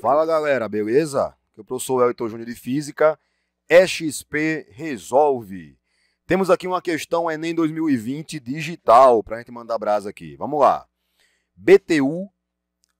Fala galera, beleza? Eu é professor Elton Júnior de Física, EXP Resolve. Temos aqui uma questão Enem 2020 digital para a gente mandar brasa aqui. Vamos lá. BTU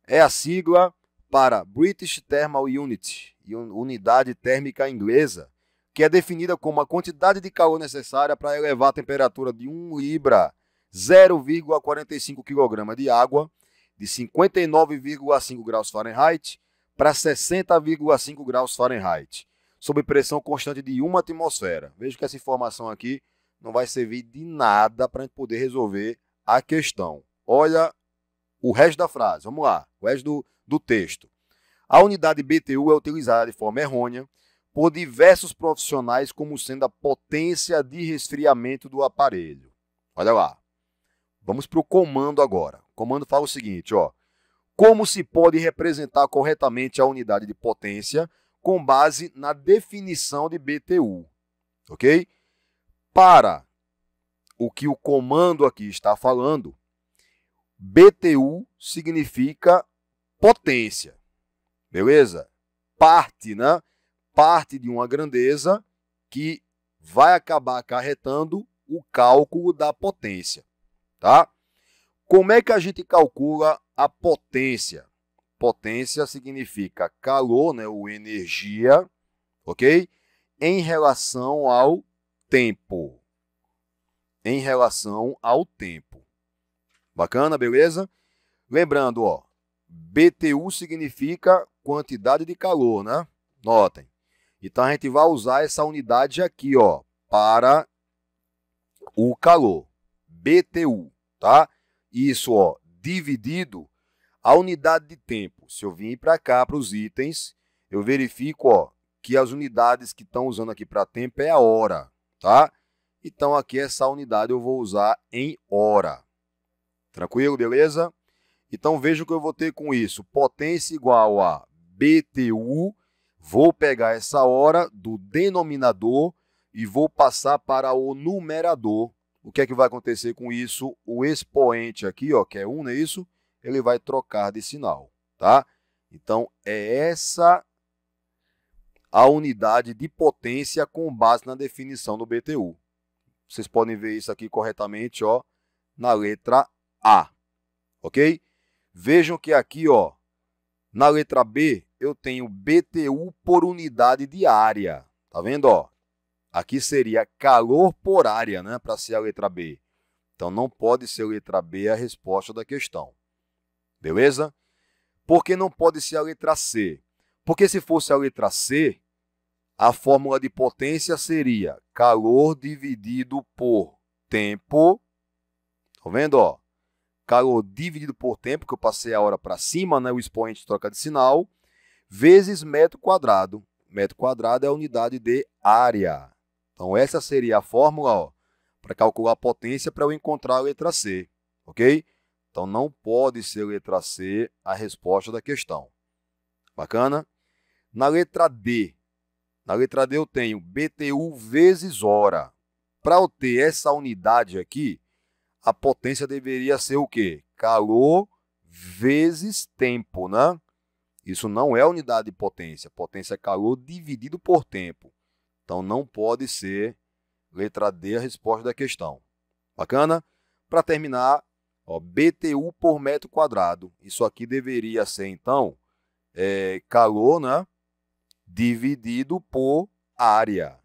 é a sigla para British Thermal Unit, unidade térmica inglesa, que é definida como a quantidade de calor necessária para elevar a temperatura de 1 libra, 0,45 kg de água, de 59,5 graus Fahrenheit para 60,5 graus Fahrenheit, sob pressão constante de uma atmosfera. Vejo que essa informação aqui não vai servir de nada para a gente poder resolver a questão. Olha o resto da frase, vamos lá, o resto do, do texto. A unidade BTU é utilizada de forma errônea por diversos profissionais como sendo a potência de resfriamento do aparelho. Olha lá. Vamos para o comando agora. O comando fala o seguinte, ó. Como se pode representar corretamente a unidade de potência com base na definição de BTU? Ok? Para o que o comando aqui está falando, BTU significa potência. Beleza? Parte, né? Parte de uma grandeza que vai acabar acarretando o cálculo da potência, tá? Como é que a gente calcula a potência? Potência significa calor, né, ou energia, ok? Em relação ao tempo. Em relação ao tempo. Bacana, beleza? Lembrando, ó, BTU significa quantidade de calor, né? Notem. Então a gente vai usar essa unidade aqui, ó, para o calor, BTU, tá? isso, ó, dividido, a unidade de tempo. Se eu vim para cá, para os itens, eu verifico, ó, que as unidades que estão usando aqui para tempo é a hora, tá? Então, aqui essa unidade eu vou usar em hora. Tranquilo, beleza? Então, veja o que eu vou ter com isso. Potência igual a BTU, vou pegar essa hora do denominador e vou passar para o numerador. O que é que vai acontecer com isso? O expoente aqui, ó, que é 1, não é isso? Ele vai trocar de sinal, tá? Então, é essa a unidade de potência com base na definição do BTU. Vocês podem ver isso aqui corretamente, ó, na letra A, ok? Vejam que aqui, ó, na letra B, eu tenho BTU por unidade de área, tá vendo, ó? Aqui seria calor por área, né, para ser a letra B. Então não pode ser a letra B a resposta da questão. Beleza? Por que não pode ser a letra C? Porque se fosse a letra C, a fórmula de potência seria calor dividido por tempo. Tá vendo, ó? Calor dividido por tempo, que eu passei a hora para cima, né, o expoente troca de sinal, vezes metro quadrado. Metro quadrado é a unidade de área. Então essa seria a fórmula para calcular a potência para eu encontrar a letra C, ok? Então não pode ser letra C a resposta da questão. Bacana? Na letra D, na letra D eu tenho BTU vezes hora. Para eu ter essa unidade aqui, a potência deveria ser o quê? Calor vezes tempo, né? Isso não é unidade de potência. Potência é calor dividido por tempo. Então não pode ser letra D a resposta da questão. Bacana? Para terminar, ó, BTU por metro quadrado. Isso aqui deveria ser, então, é, calor né? dividido por área.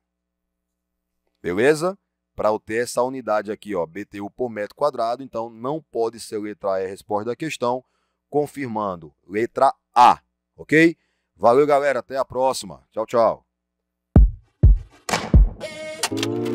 Beleza? Para eu ter essa unidade aqui, ó, BTU por metro quadrado, então não pode ser letra E a resposta da questão, confirmando letra A, ok? Valeu, galera. Até a próxima. Tchau, tchau. Thank you.